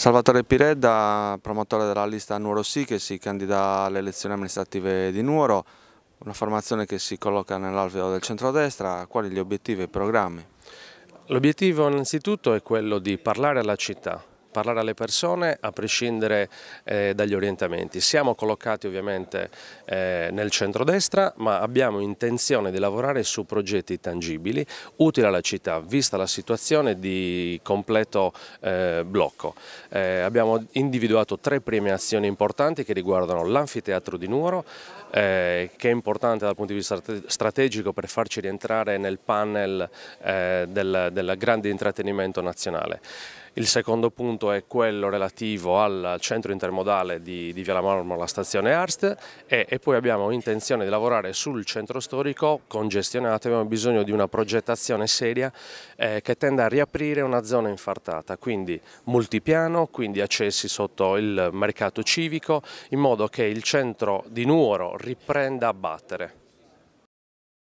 Salvatore Piredda, promotore della lista Nuoro Sì che si candida alle elezioni amministrative di Nuoro, una formazione che si colloca nell'alveo del centrodestra, quali gli obiettivi e i programmi? L'obiettivo innanzitutto è quello di parlare alla città, parlare alle persone a prescindere eh, dagli orientamenti. Siamo collocati ovviamente eh, nel centrodestra ma abbiamo intenzione di lavorare su progetti tangibili utili alla città vista la situazione di completo eh, blocco. Eh, abbiamo individuato tre premiazioni importanti che riguardano l'anfiteatro di Nuoro eh, che è importante dal punto di vista strategico per farci rientrare nel panel eh, del, del grande intrattenimento nazionale. Il secondo punto appunto è quello relativo al centro intermodale di, di Via la la stazione Arst e, e, poi abbiamo intenzione di lavorare sul centro storico congestionato, abbiamo bisogno di una progettazione seria eh, che tenda a riaprire una zona infartata, quindi multipiano, quindi accessi sotto il mercato civico, in modo che il centro di Nuoro riprenda a battere.